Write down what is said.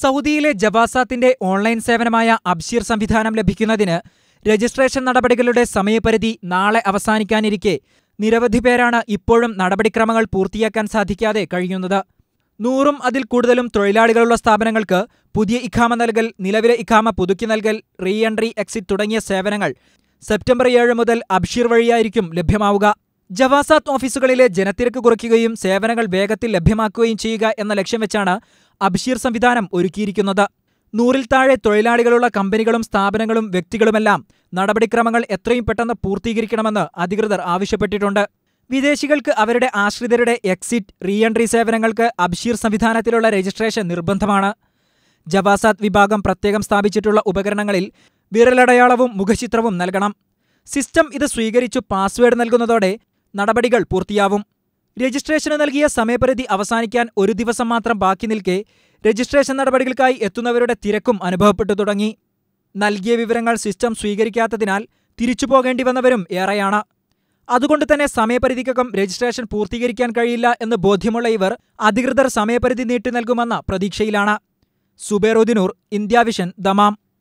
സൗദിയിലെ ജവാസാത്തിന്റെ online സേവനമായ Absher സംവിധാനം ലഭിക്കുന്നതിന് രജിസ്ട്രേഷൻ നടപടികളുടെ സമയപരിധി നാളെ അവസാനിക്കാനിരിക്കെ നിരവധി പേരാണ് ഇപ്പോഴും നടപടിക്രമങ്ങൾ പൂർത്തിയാക്കാൻ സാധിക്കാതെ കഴിയുന്നത് നൂറും അതിൽ കൂടുതലും തൊഴിലാളികളുള്ള സ്ഥാപനങ്ങൾക്ക് പുതിയ ഇഖാമ നൽകൽ നിലവിലെ ഇഖാമ പുതുക്കി നൽകൽ റീ എൻട്രി എക്സിറ്റ് തുടങ്ങിയ സേവനങ്ങൾ സെപ്റ്റംബർ ഏഴ് മുതൽ അബ്ഷീർ വഴിയായിരിക്കും ലഭ്യമാവുക ജവാസാത്ത് ഓഫീസുകളിലെ ജനത്തിരക്ക് കുറയ്ക്കുകയും സേവനങ്ങൾ വേഗത്തിൽ ലഭ്യമാക്കുകയും ചെയ്യുക എന്ന ലക്ഷ്യം വെച്ചാണ് അബ്ഷീർ സംവിധാനം ഒരുക്കിയിരിക്കുന്നത് നൂറിൽ താഴെ തൊഴിലാളികളുള്ള കമ്പനികളും സ്ഥാപനങ്ങളും വ്യക്തികളുമെല്ലാം നടപടിക്രമങ്ങൾ എത്രയും പെട്ടെന്ന് പൂർത്തീകരിക്കണമെന്ന് അധികൃതർ ആവശ്യപ്പെട്ടിട്ടുണ്ട് വിദേശികൾക്ക് അവരുടെ ആശ്രിതരുടെ എക്സിറ്റ് റീഎൻട്രി സേവനങ്ങൾക്ക് അബ്ഷീർ സംവിധാനത്തിലുള്ള രജിസ്ട്രേഷൻ നിർബന്ധമാണ് ജവാസാത്ത് വിഭാഗം പ്രത്യേകം സ്ഥാപിച്ചിട്ടുള്ള ഉപകരണങ്ങളിൽ വിരലടയാളവും മുഖചിത്രവും നൽകണം സിസ്റ്റം ഇത് സ്വീകരിച്ചു പാസ്വേഡ് നൽകുന്നതോടെ നടപടികൾ പൂർത്തിയാവും രജിസ്ട്രേഷന് നൽകിയ സമയപരിധി അവസാനിക്കാൻ ഒരു ദിവസം മാത്രം ബാക്കി നിൽക്കെ രജിസ്ട്രേഷൻ നടപടികൾക്കായി എത്തുന്നവരുടെ തിരക്കും അനുഭവപ്പെട്ടു തുടങ്ങി നൽകിയ വിവരങ്ങൾ സിസ്റ്റം സ്വീകരിക്കാത്തതിനാൽ തിരിച്ചു പോകേണ്ടി വന്നവരും ഏറെയാണ് അതുകൊണ്ട് തന്നെ സമയപരിധിക്കകം രജിസ്ട്രേഷൻ പൂർത്തീകരിക്കാൻ കഴിയില്ല എന്ന് ബോധ്യമുള്ള ഇവർ അധികൃതർ സമയപരിധി നീട്ടി നൽകുമെന്ന പ്രതീക്ഷയിലാണ് സുബേറുദ്ദിനൂർ ഇന്ത്യാവിഷൻ ദമാം